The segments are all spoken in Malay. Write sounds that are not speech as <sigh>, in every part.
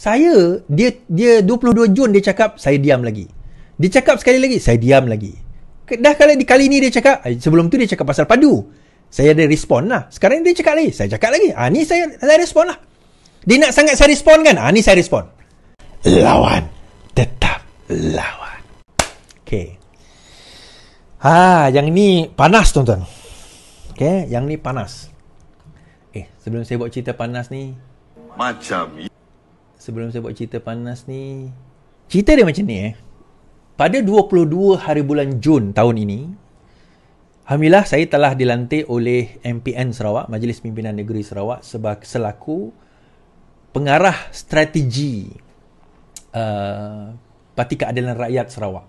Saya dia dia 22 Jun dia cakap saya diam lagi. Dia cakap sekali lagi saya diam lagi. Dah kali di kali ni dia cakap eh, sebelum tu dia cakap pasal padu. Saya ada respon lah. Sekarang dia cakap lagi. Saya cakap lagi. Ah ni saya saya respon lah. Dia nak sangat saya respon kan? Ah ni saya respon. Lawan tetap lawan. Okay. Ha, yang ni panas tuan-tuan. Okay, yang ni panas. Eh, sebelum saya buat cerita panas ni. Macam sebelum saya buat cerita panas ni cerita dia macam ni eh pada 22 hari bulan Jun tahun ini alhamdulillah saya telah dilantik oleh MPN Sarawak Majlis Pimpinan Negeri Sarawak sebagai selaku pengarah strategi uh, Parti Keadilan Rakyat Sarawak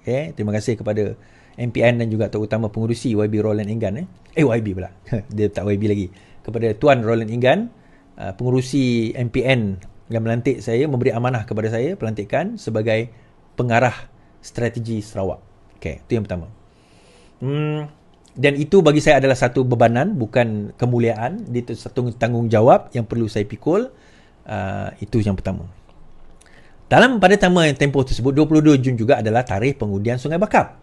okay? terima kasih kepada MPN dan juga terutama pengurusi YB Roland Ingan eh, eh YB pula <laughs> dia tak YB lagi kepada Tuan Roland Ingan uh, pengurusi MPN yang melantik saya memberi amanah kepada saya pelantikan sebagai pengarah strategi Sarawak. Okay, itu yang pertama. Hmm, dan itu bagi saya adalah satu bebanan bukan kemuliaan, itu satu tanggungjawab yang perlu saya pikul. Uh, itu yang pertama. Dalam pada tama yang tempoh tersebut 22 Jun juga adalah tarikh pengundian Sungai Bakap.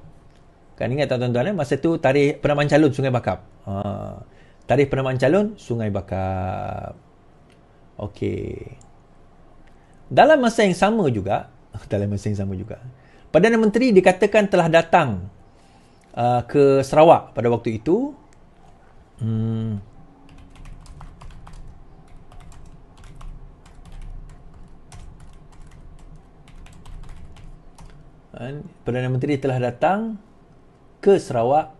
Kan ingat tak tuan-tuan eh? masa itu tarikh penamaan calon Sungai Bakap. Uh, ah, tarikh penamaan calon Sungai Bakap. Okey. Dalam masa yang sama juga, <laughs> dalam masa yang sama juga, Perdana Menteri dikatakan telah datang uh, ke Sarawak pada waktu itu. Hmm. Perdana Menteri telah datang ke Sarawak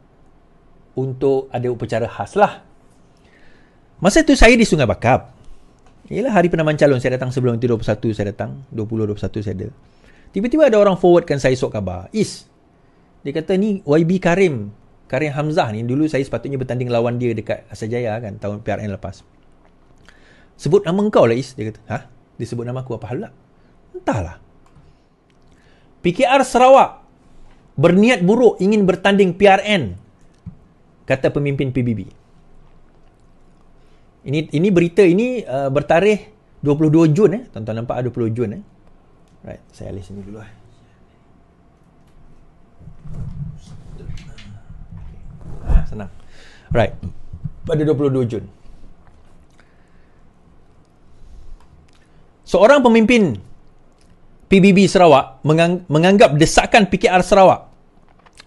untuk ada upacara khas lah. Masa itu saya di Sungai Bakap. Yalah hari penaman calon saya datang sebelum itu 21 saya datang 20 21 saya ada. Tiba-tiba ada orang forwardkan saya sok khabar. Is. Dia kata ni YB Karim. Karim Hamzah ni dulu saya sepatutnya bertanding lawan dia dekat Asajaya kan tahun PRN lepas. Sebut nama kau lah Is dia kata. hah? Dia sebut nama aku apa hal lah? Entahlah. PKR Sarawak berniat buruk ingin bertanding PRN kata pemimpin PBB. Ini ini berita ini uh, bertarikh 22 Jun eh. Tuan-tuan nampak 20 Jun eh. Right, saya alis sini dulu eh. Ah, senang. Right. Pada 22 Jun. Seorang pemimpin PBB Sarawak menganggap desakan PKR Sarawak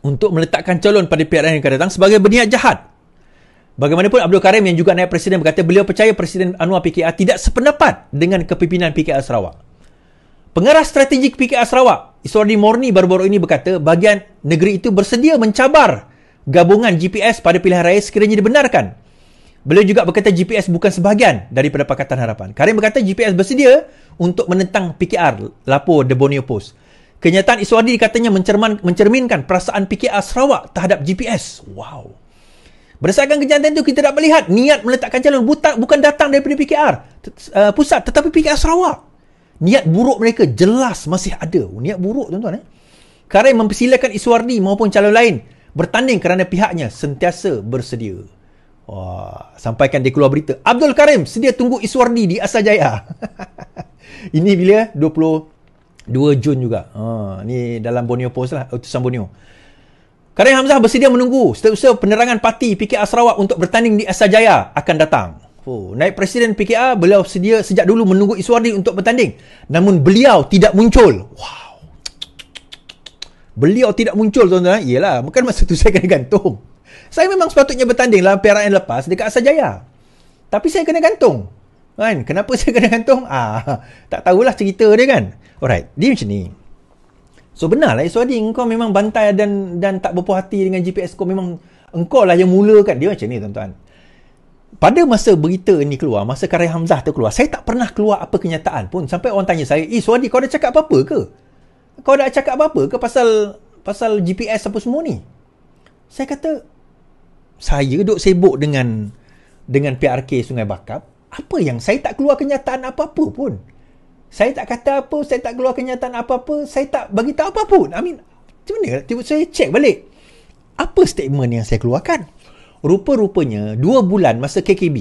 untuk meletakkan calon pada PRN yang akan datang sebagai berniat jahat Bagaimanapun Abdul Karim yang juga naib presiden berkata beliau percaya presiden Anwar PKR tidak sependapat dengan kepimpinan PKR Sarawak. Pengarah strategik PKR Sarawak, Iswardi Morni baru-baru ini berkata bahagian negeri itu bersedia mencabar gabungan GPS pada pilihan raya sekiranya dibenarkan. Beliau juga berkata GPS bukan sebahagian daripada Pakatan Harapan. Karim berkata GPS bersedia untuk menentang PKR, lapor The Borneo Post. Kenyataan Iswadi katanya mencerminkan perasaan PKR Sarawak terhadap GPS. Wow. Berdasarkan kejadian itu, kita dah melihat niat meletakkan calon butang, bukan datang daripada PKR uh, pusat, tetapi PKR Sarawak. Niat buruk mereka jelas masih ada. Oh, niat buruk tuan-tuan eh. Karim mempersilakan Iswardi maupun calon lain bertanding kerana pihaknya sentiasa bersedia. Wah, sampaikan dia keluar berita. Abdul Karim sedia tunggu Iswardi di Asal Jaya. <laughs> Ini bila 22 Jun juga. Ha, ni dalam Borneo Post lah. Utusan Borneo. Kerana Hamzah bersedia menunggu setiausaha penerangan parti PKR Sarawak untuk bertanding di Asia Jaya akan datang. Oh, naib Presiden PKR beliau sedia sejak dulu menunggu Iswardi untuk bertanding. Namun beliau tidak muncul. Wow. Beliau tidak muncul tuan-tuan. Yelah, bukan masa tu <laughs> saya kena gantung. Saya memang sepatutnya bertanding dalam PRN lepas dekat Asia Jaya. Tapi saya kena gantung. Kan? Kenapa <laughs> saya kena gantung? Ah, tak tahulah cerita dia kan. Alright, dia macam ni. So benar lah Iswadi Engkau memang bantai dan dan tak berpuas hati dengan GPS kau Memang engkau lah yang mulakan Dia macam ni tuan-tuan pada masa berita ni keluar, masa karya Hamzah tu keluar, saya tak pernah keluar apa kenyataan pun. Sampai orang tanya saya, Iswadi, eh, kau dah cakap apa-apa ke? Kau dah cakap apa-apa ke pasal pasal GPS apa semua ni? Saya kata, saya duduk sibuk dengan dengan PRK Sungai Bakap. Apa yang saya tak keluar kenyataan apa-apa pun saya tak kata apa saya tak keluar kenyataan apa-apa saya tak bagi tahu apa pun I mean macam mana tiba saya check balik apa statement yang saya keluarkan rupa-rupanya 2 bulan masa KKB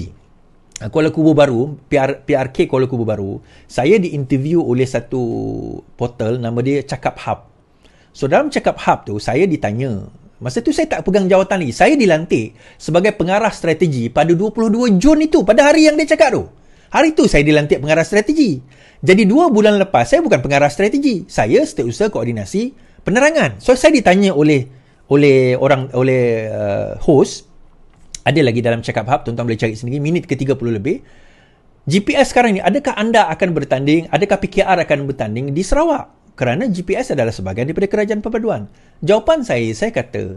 ah, Kuala Kubu Baru PR, PRK Kuala Kubu Baru saya diinterview oleh satu portal nama dia Cakap Hub so dalam Cakap Hub tu saya ditanya Masa tu saya tak pegang jawatan lagi. Saya dilantik sebagai pengarah strategi pada 22 Jun itu. Pada hari yang dia cakap tu. Hari itu saya dilantik pengarah strategi. Jadi dua bulan lepas saya bukan pengarah strategi. Saya setiausaha koordinasi penerangan. So saya ditanya oleh oleh orang oleh uh, host ada lagi dalam cakap hub tuan-tuan boleh cari sendiri minit ke-30 lebih. GPS sekarang ni adakah anda akan bertanding, adakah PKR akan bertanding di Sarawak? Kerana GPS adalah sebahagian daripada kerajaan perpaduan. Jawapan saya saya kata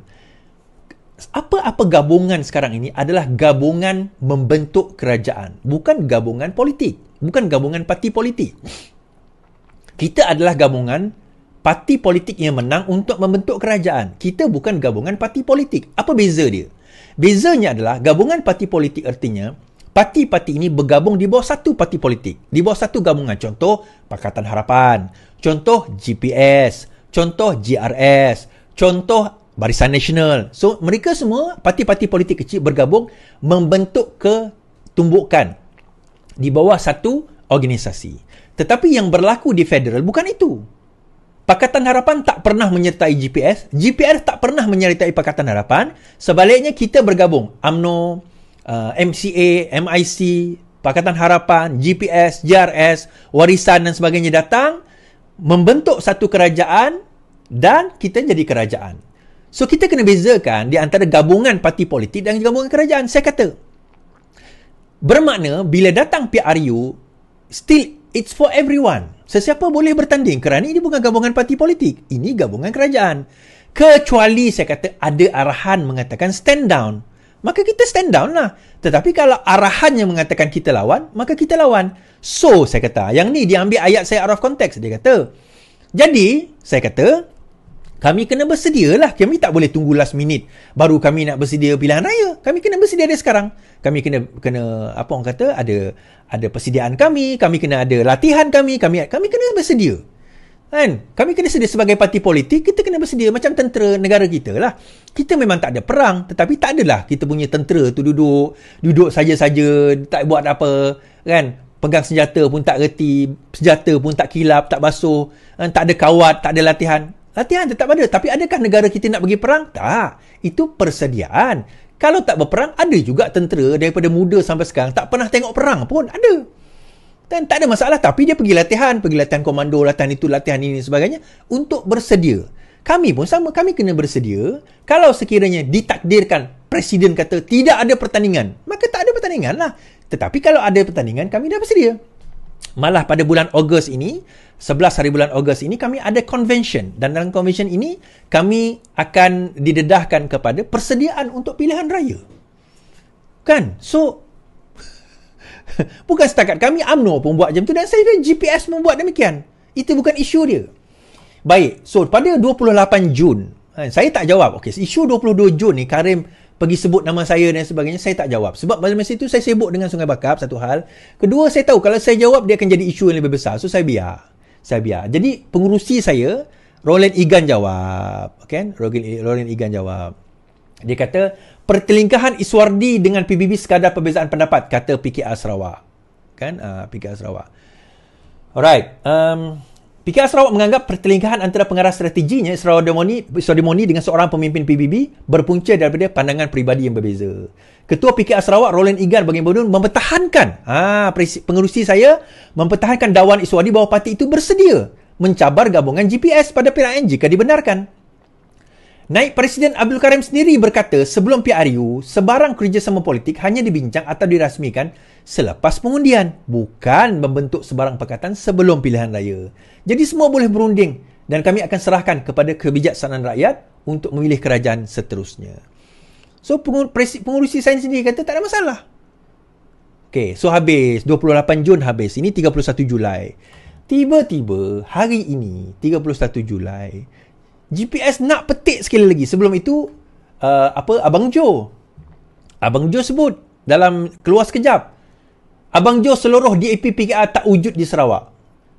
apa-apa gabungan sekarang ini adalah gabungan membentuk kerajaan, bukan gabungan politik, bukan gabungan parti politik. Kita adalah gabungan parti politik yang menang untuk membentuk kerajaan. Kita bukan gabungan parti politik. Apa beza dia? Bezanya adalah gabungan parti politik artinya parti-parti ini bergabung di bawah satu parti politik, di bawah satu gabungan. Contoh Pakatan Harapan, contoh GPS, contoh GRS, contoh Barisan Nasional. So mereka semua parti-parti politik kecil bergabung membentuk ketumbukan di bawah satu organisasi. Tetapi yang berlaku di federal bukan itu. Pakatan Harapan tak pernah menyertai GPS, GPR tak pernah menyertai Pakatan Harapan. Sebaliknya kita bergabung AMNO, uh, MCA, MIC, Pakatan Harapan, GPS, JRS, Warisan dan sebagainya datang membentuk satu kerajaan dan kita jadi kerajaan. So kita kena bezakan di antara gabungan parti politik dan gabungan kerajaan. Saya kata, bermakna bila datang PRU, still it's for everyone. Sesiapa boleh bertanding kerana ini bukan gabungan parti politik. Ini gabungan kerajaan. Kecuali saya kata ada arahan mengatakan stand down. Maka kita stand down lah. Tetapi kalau arahan yang mengatakan kita lawan, maka kita lawan. So, saya kata, yang ni diambil ayat saya out of context. Dia kata, jadi, saya kata, kami kena bersedia lah. Kami tak boleh tunggu last minute baru kami nak bersedia pilihan raya. Kami kena bersedia dari sekarang. Kami kena kena apa orang kata ada ada persediaan kami, kami kena ada latihan kami, kami kami kena bersedia. Kan? Kami kena sedia sebagai parti politik, kita kena bersedia macam tentera negara kita lah. Kita memang tak ada perang, tetapi tak adalah kita punya tentera tu duduk, duduk saja-saja, tak buat apa, kan? Pegang senjata pun tak reti, senjata pun tak kilap, tak basuh, kan? tak ada kawat, tak ada latihan. Latihan tetap ada. Tapi adakah negara kita nak pergi perang? Tak. Itu persediaan. Kalau tak berperang, ada juga tentera daripada muda sampai sekarang tak pernah tengok perang pun. Ada. Dan tak ada masalah. Tapi dia pergi latihan. Pergi latihan komando, latihan itu, latihan ini sebagainya. Untuk bersedia. Kami pun sama. Kami kena bersedia. Kalau sekiranya ditakdirkan presiden kata tidak ada pertandingan, maka tak ada pertandingan lah. Tetapi kalau ada pertandingan, kami dah bersedia. Malah pada bulan Ogos ini, 11 hari bulan Ogos ini kami ada convention dan dalam convention ini kami akan didedahkan kepada persediaan untuk pilihan raya. Kan? So <laughs> bukan setakat kami AMNO pun buat macam tu dan saya GPS pun buat demikian. Itu bukan isu dia. Baik, so pada 28 Jun, eh, saya tak jawab. okay isu 22 Jun ni Karim pergi sebut nama saya dan sebagainya, saya tak jawab. Sebab pada masa itu saya sibuk dengan Sungai Bakap, satu hal. Kedua, saya tahu kalau saya jawab, dia akan jadi isu yang lebih besar. So, saya biar. Saya biar. Jadi, pengurusi saya, Roland Igan jawab. Okay? Roland Roland Igan jawab. Dia kata, pertelingkahan Iswardi dengan PBB sekadar perbezaan pendapat, kata PKR Sarawak. Kan? Uh, ah, PKR Sarawak. Alright. Um, PKR Sarawak menganggap pertelingkahan antara pengarah strateginya Sarawak dengan seorang pemimpin PBB berpunca daripada pandangan peribadi yang berbeza. Ketua PKR Sarawak Roland Igan bagaimanapun mempertahankan ah, ha, pengurusi saya mempertahankan dakwaan Iswadi bahawa parti itu bersedia mencabar gabungan GPS pada PRN jika dibenarkan. Naik Presiden Abdul Karim sendiri berkata sebelum PRU, sebarang kerjasama politik hanya dibincang atau dirasmikan selepas pengundian, bukan membentuk sebarang pakatan sebelum pilihan raya. Jadi semua boleh berunding dan kami akan serahkan kepada kebijaksanaan rakyat untuk memilih kerajaan seterusnya. So pengurusi saya sendiri kata tak ada masalah. Okay, so habis. 28 Jun habis. Ini 31 Julai. Tiba-tiba hari ini, 31 Julai, GPS nak petik sekali lagi. Sebelum itu, uh, apa Abang Jo Abang Jo sebut dalam keluar sekejap. Abang Jo seluruh DAP PKR tak wujud di Sarawak.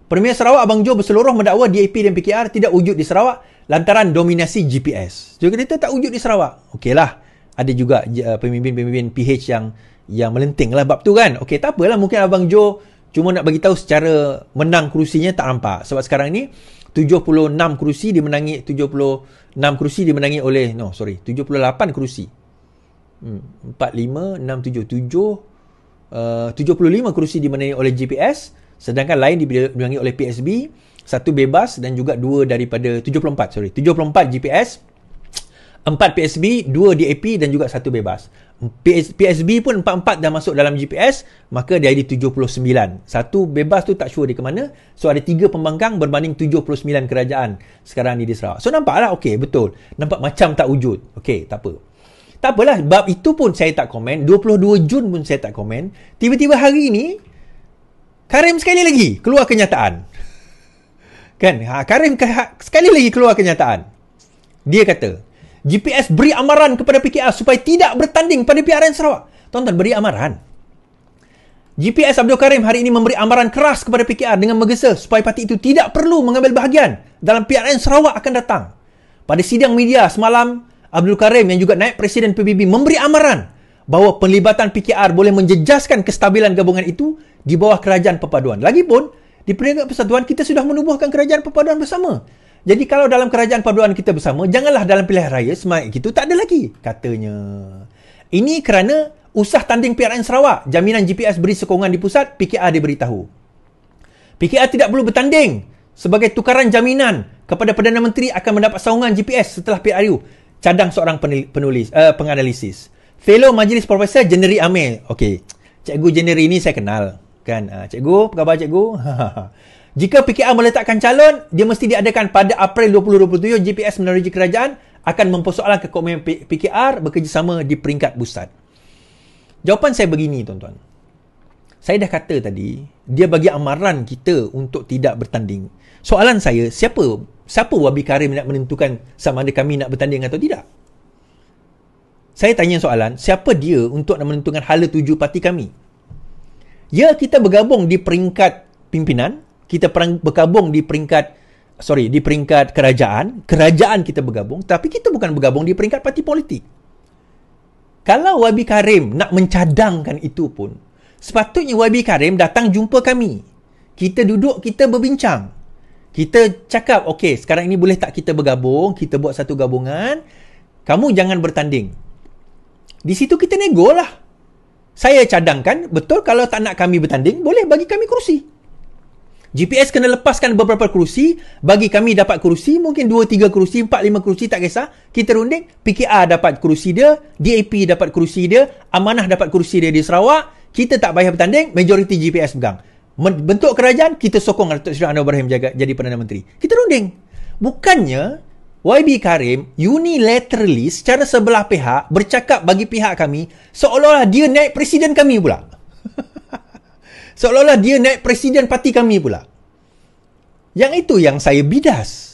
Premier Sarawak Abang Jo berseluruh mendakwa DAP dan PKR tidak wujud di Sarawak lantaran dominasi GPS. Jadi kita tak wujud di Sarawak. Okeylah. Ada juga uh, pemimpin-pemimpin PH yang yang melenting lah bab tu kan. Okey tak apalah mungkin Abang Jo cuma nak bagi tahu secara menang kerusinya tak nampak. Sebab sekarang ni 76 kerusi dimenangi 76 kerusi dimenangi oleh no sorry 78 kerusi. Hmm, 4 5 6 7 7 uh, 75 kerusi dimenangi oleh GPS Sedangkan lain dibilangi oleh PSB, satu bebas dan juga dua daripada 74, sorry, 74 GPS, empat PSB, 2 DAP dan juga satu bebas. PS, PSB pun empat empat dah masuk dalam GPS, maka dia ID 79. Satu bebas tu tak sure dia ke mana. So ada tiga pembangkang berbanding 79 kerajaan sekarang ni di Sarawak. So nampak lah okey betul. Nampak macam tak wujud. Okey, tak apa. Tak apalah, bab itu pun saya tak komen. 22 Jun pun saya tak komen. Tiba-tiba hari ni, Karim sekali lagi keluar kenyataan. Kan? Ha, Karim ke- ha, sekali lagi keluar kenyataan. Dia kata, GPS beri amaran kepada PKR supaya tidak bertanding pada PRN Sarawak. Tonton beri amaran. GPS Abdul Karim hari ini memberi amaran keras kepada PKR dengan menggesa supaya parti itu tidak perlu mengambil bahagian dalam PRN Sarawak akan datang. Pada sidang media semalam, Abdul Karim yang juga naik presiden PBB memberi amaran bahawa penlibatan PKR boleh menjejaskan kestabilan gabungan itu di bawah kerajaan perpaduan. Lagipun, di peringkat persatuan, kita sudah menubuhkan kerajaan perpaduan bersama. Jadi kalau dalam kerajaan perpaduan kita bersama, janganlah dalam pilihan raya semangat itu tak ada lagi, katanya. Ini kerana usah tanding PRN Sarawak, jaminan GPS beri sokongan di pusat, PKR diberitahu. PKR tidak perlu bertanding sebagai tukaran jaminan kepada Perdana Menteri akan mendapat sokongan GPS setelah PRU cadang seorang penulis, uh, penganalisis. Fellow Majlis Profesor Jeneri Amir. Okey. Cikgu Jeneri ni saya kenal. Kan? Uh, cikgu, apa khabar cikgu? <laughs> Jika PKR meletakkan calon, dia mesti diadakan pada April 2027 GPS menerusi kerajaan akan mempersoalan kekomen PKR bekerjasama di peringkat pusat. Jawapan saya begini tuan-tuan. Saya dah kata tadi, dia bagi amaran kita untuk tidak bertanding. Soalan saya, siapa siapa Wabi Karim nak menentukan sama ada kami nak bertanding atau tidak? saya tanya soalan, siapa dia untuk menentukan hala tuju parti kami? Ya, kita bergabung di peringkat pimpinan, kita bergabung di peringkat sorry, di peringkat kerajaan, kerajaan kita bergabung, tapi kita bukan bergabung di peringkat parti politik. Kalau Wabi Karim nak mencadangkan itu pun, sepatutnya Wabi Karim datang jumpa kami. Kita duduk, kita berbincang. Kita cakap, okey, sekarang ini boleh tak kita bergabung, kita buat satu gabungan, kamu jangan bertanding. Di situ kita nego lah. Saya cadangkan, betul kalau tak nak kami bertanding, boleh bagi kami kerusi. GPS kena lepaskan beberapa kerusi, bagi kami dapat kerusi, mungkin 2-3 kerusi, 4-5 kerusi, tak kisah. Kita runding, PKR dapat kerusi dia, DAP dapat kerusi dia, Amanah dapat kerusi dia di Sarawak, kita tak payah bertanding, majoriti GPS pegang. Bentuk kerajaan, kita sokong Datuk Seri Anwar Ibrahim jaga, jadi Perdana Menteri. Kita runding. Bukannya, YB Karim unilaterally secara sebelah pihak bercakap bagi pihak kami seolah-olah dia naik presiden kami pula. <laughs> seolah-olah dia naik presiden parti kami pula. Yang itu yang saya bidas.